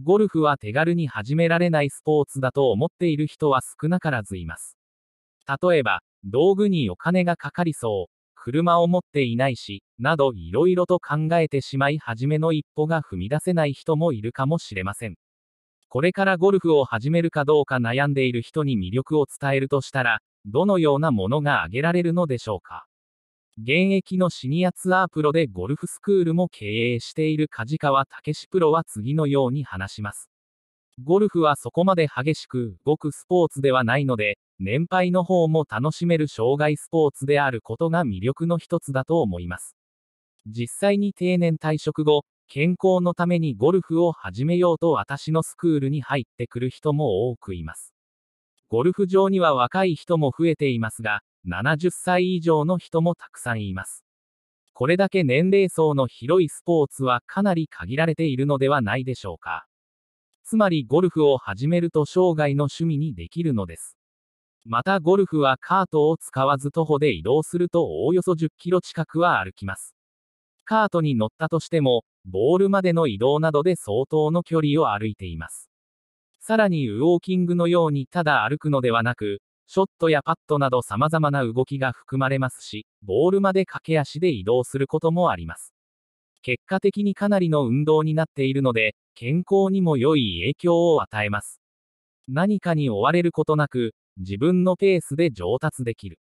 ゴルフは手軽に始められないスポーツだと思っている人は少なからずいます。例えば、道具にお金がかかりそう、車を持っていないし、などいろいろと考えてしまい初めの一歩が踏み出せない人もいるかもしれません。これからゴルフを始めるかどうか悩んでいる人に魅力を伝えるとしたら、どのようなものが挙げられるのでしょうか現役のシニアツアープロでゴルフスクールも経営している梶川武史プロは次のように話します。ゴルフはそこまで激しく、ごくスポーツではないので、年配の方も楽しめる障害スポーツであることが魅力の一つだと思います。実際に定年退職後、健康のためにゴルフを始めようと私のスクールに入ってくる人も多くいます。ゴルフ場には若い人も増えていますが、70歳以上の人もたくさんいます。これだけ年齢層の広いスポーツはかなり限られているのではないでしょうか。つまりゴルフを始めると生涯の趣味にできるのです。またゴルフはカートを使わず徒歩で移動するとおおよそ10キロ近くは歩きます。カートに乗ったとしても、ボールまでの移動などで相当の距離を歩いています。さらにウォーキングのようにただ歩くのではなく、ショットやパットなど様々な動きが含まれますし、ボールまで駆け足で移動することもあります。結果的にかなりの運動になっているので、健康にも良い影響を与えます。何かに追われることなく、自分のペースで上達できる。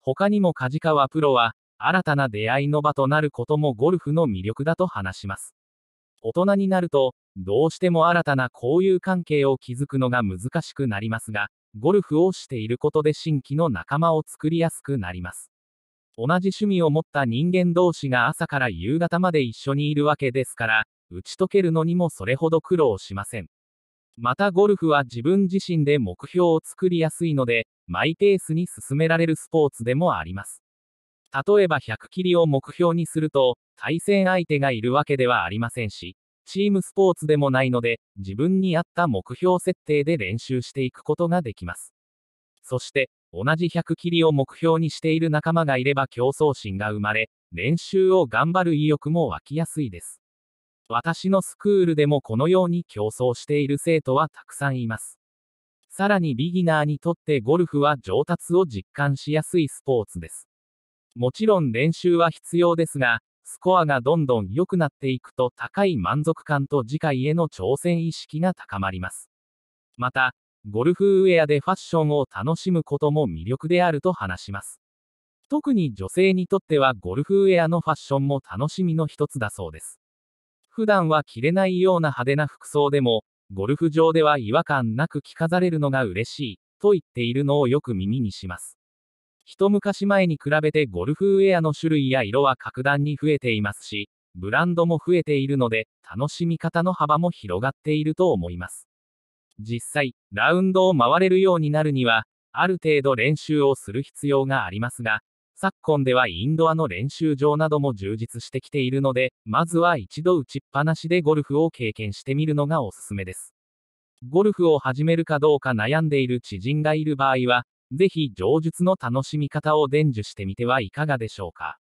他にもカジカワプロは、新たな出会いの場となることもゴルフの魅力だと話します。大人になると、どうしても新たな交友関係を築くのが難しくなりますが、ゴルフをしていることで新規の仲間を作りやすくなります。同じ趣味を持った人間同士が朝から夕方まで一緒にいるわけですから、打ち解けるのにもそれほど苦労しません。またゴルフは自分自身で目標を作りやすいので、マイペースに進められるスポーツでもあります。例えば100切りを目標にすると、対戦相手がいるわけではありませんし、チームスポーツでもないので、自分に合った目標設定で練習していくことができます。そして、同じ100切りを目標にしている仲間がいれば競争心が生まれ、練習を頑張る意欲も湧きやすいです。私のスクールでもこのように競争している生徒はたくさんいます。さらにビギナーにとってゴルフは上達を実感しやすいスポーツです。もちろん練習は必要ですが、スコアがどんどん良くなっていくと高い満足感と次回への挑戦意識が高まります。また、ゴルフウェアでファッションを楽しむことも魅力であると話します。特に女性にとってはゴルフウェアのファッションも楽しみの一つだそうです。普段は着れないような派手な服装でも、ゴルフ場では違和感なく着飾れるのが嬉しい、と言っているのをよく耳にします。一昔前に比べてゴルフウェアの種類や色は格段に増えていますし、ブランドも増えているので、楽しみ方の幅も広がっていると思います。実際、ラウンドを回れるようになるには、ある程度練習をする必要がありますが、昨今ではインドアの練習場なども充実してきているので、まずは一度打ちっぱなしでゴルフを経験してみるのがおすすめです。ゴルフを始めるかどうか悩んでいる知人がいる場合は、ぜひ、上述の楽しみ方を伝授してみてはいかがでしょうか。